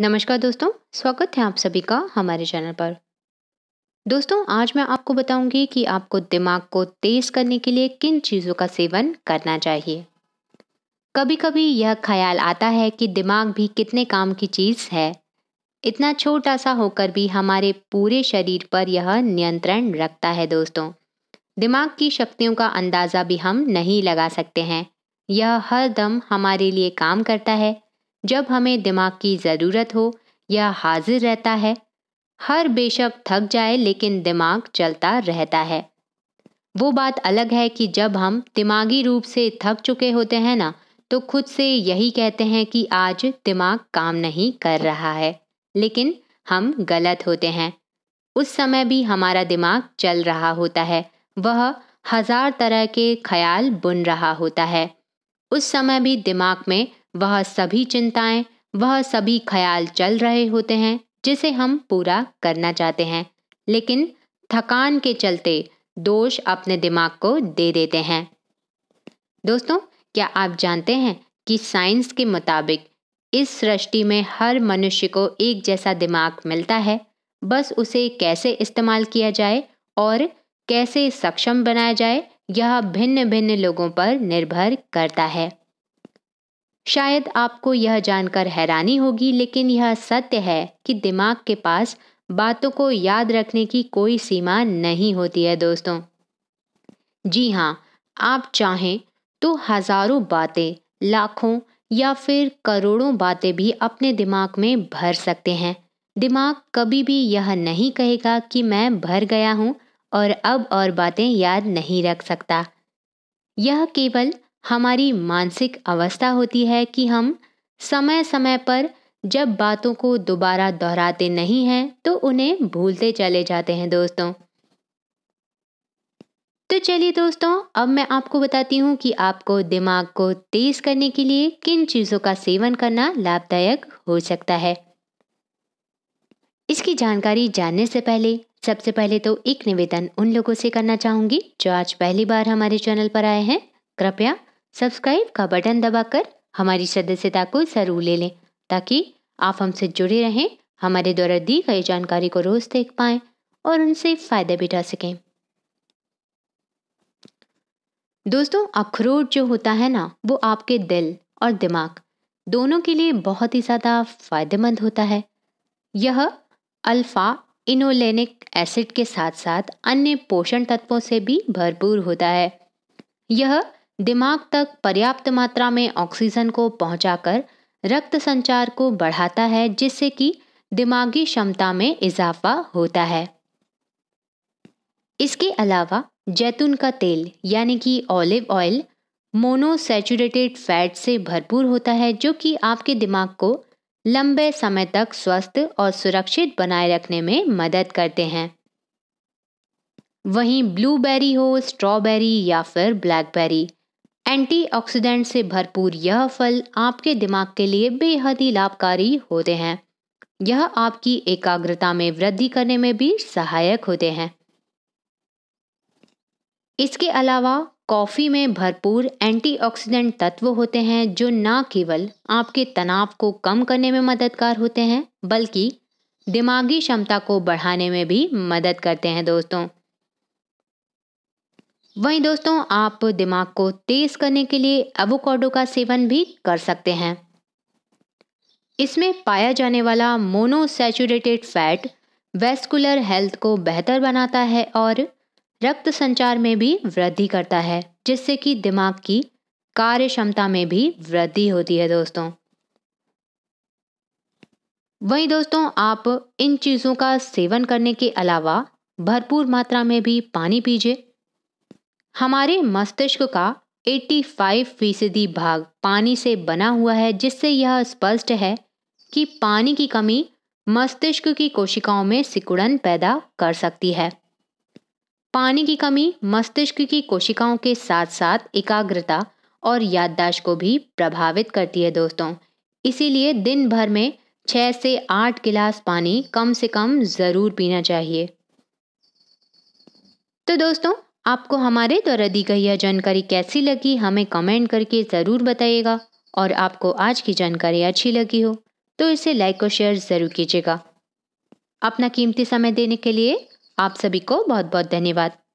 नमस्कार दोस्तों स्वागत है आप सभी का हमारे चैनल पर दोस्तों आज मैं आपको बताऊंगी कि आपको दिमाग को तेज करने के लिए किन चीज़ों का सेवन करना चाहिए कभी कभी यह ख्याल आता है कि दिमाग भी कितने काम की चीज़ है इतना छोटा सा होकर भी हमारे पूरे शरीर पर यह नियंत्रण रखता है दोस्तों दिमाग की शक्तियों का अंदाज़ा भी हम नहीं लगा सकते हैं यह हर दम हमारे लिए काम करता है जब हमें दिमाग की ज़रूरत हो यह हाजिर रहता है हर बेशक थक जाए लेकिन दिमाग चलता रहता है वो बात अलग है कि जब हम दिमागी रूप से थक चुके होते हैं ना तो खुद से यही कहते हैं कि आज दिमाग काम नहीं कर रहा है लेकिन हम गलत होते हैं उस समय भी हमारा दिमाग चल रहा होता है वह हज़ार तरह के ख्याल बुन रहा होता है उस समय भी दिमाग में वह सभी चिंताएं वह सभी ख्याल चल रहे होते हैं जिसे हम पूरा करना चाहते हैं लेकिन थकान के चलते दोष अपने दिमाग को दे देते हैं दोस्तों क्या आप जानते हैं कि साइंस के मुताबिक इस सृष्टि में हर मनुष्य को एक जैसा दिमाग मिलता है बस उसे कैसे इस्तेमाल किया जाए और कैसे सक्षम बनाया जाए यह भिन्न भिन्न लोगों पर निर्भर करता है शायद आपको यह जानकर हैरानी होगी लेकिन यह सत्य है कि दिमाग के पास बातों को याद रखने की कोई सीमा नहीं होती है दोस्तों जी हाँ आप चाहें तो हजारों बातें लाखों या फिर करोड़ों बातें भी अपने दिमाग में भर सकते हैं दिमाग कभी भी यह नहीं कहेगा कि मैं भर गया हूँ और अब और बातें याद नहीं रख सकता यह केवल हमारी मानसिक अवस्था होती है कि हम समय समय पर जब बातों को दोबारा दोहराते नहीं हैं तो उन्हें भूलते चले जाते हैं दोस्तों तो चलिए दोस्तों अब मैं आपको बताती हूँ कि आपको दिमाग को तेज करने के लिए किन चीज़ों का सेवन करना लाभदायक हो सकता है इसकी जानकारी जानने से पहले सबसे पहले तो एक निवेदन उन लोगों से करना चाहूंगी जो आज पहली बार हमारे चैनल पर आए हैं कृपया सब्सक्राइब का बटन दबाकर हमारी सदस्यता को जरूर ले लें ताकि आप हमसे जुड़े रहें हमारे द्वारा दी गई जानकारी को रोज़ देख पाएं और उनसे फ़ायदा भी उठा सकें दोस्तों अखरोट जो होता है ना वो आपके दिल और दिमाग दोनों के लिए बहुत ही ज़्यादा फायदेमंद होता है यह अल्फ़ा इनोलेनिक एसिड के साथ साथ अन्य पोषण तत्वों से भी भरपूर होता है यह दिमाग तक पर्याप्त मात्रा में ऑक्सीजन को पहुंचाकर रक्त संचार को बढ़ाता है जिससे कि दिमागी क्षमता में इजाफा होता है इसके अलावा जैतून का तेल यानी कि ऑलिव ऑयल मोनोसेचुरेटेड फैट से भरपूर होता है जो कि आपके दिमाग को लंबे समय तक स्वस्थ और सुरक्षित बनाए रखने में मदद करते हैं वहीं ब्लूबेरी हो स्ट्रॉबेरी या फिर ब्लैकबेरी एंटीऑक्सीडेंट से भरपूर यह फल आपके दिमाग के लिए बेहद ही लाभकारी होते हैं यह आपकी एकाग्रता में वृद्धि करने में भी सहायक होते हैं इसके अलावा कॉफ़ी में भरपूर एंटीऑक्सीडेंट तत्व होते हैं जो न केवल आपके तनाव को कम करने में मददगार होते हैं बल्कि दिमागी क्षमता को बढ़ाने में भी मदद करते हैं दोस्तों वहीं दोस्तों आप दिमाग को तेज करने के लिए एवोकाडो का सेवन भी कर सकते हैं इसमें पाया जाने वाला मोनोसेचुरेटेड फैट वेस्कुलर हेल्थ को बेहतर बनाता है और रक्त संचार में भी वृद्धि करता है जिससे कि दिमाग की कार्य क्षमता में भी वृद्धि होती है दोस्तों वहीं दोस्तों आप इन चीज़ों का सेवन करने के अलावा भरपूर मात्रा में भी पानी पीजिए हमारे मस्तिष्क का 85 फीसदी भाग पानी से बना हुआ है जिससे यह स्पष्ट है कि पानी की कमी मस्तिष्क की कोशिकाओं में सिकुड़न पैदा कर सकती है पानी की कमी मस्तिष्क की कोशिकाओं के साथ साथ एकाग्रता और याददाश्त को भी प्रभावित करती है दोस्तों इसीलिए दिन भर में छः से आठ गिलास पानी कम से कम ज़रूर पीना चाहिए तो दोस्तों आपको हमारे द्वारा दी गई यह जानकारी कैसी लगी हमें कमेंट करके ज़रूर बताइएगा और आपको आज की जानकारी अच्छी लगी हो तो इसे लाइक और शेयर ज़रूर कीजिएगा अपना कीमती समय देने के लिए आप सभी को बहुत बहुत धन्यवाद